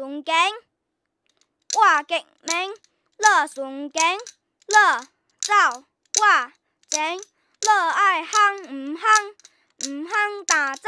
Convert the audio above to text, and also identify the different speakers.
Speaker 1: 顺境我敬名，逆顺境逆走我敬逆，爱行唔行唔行打。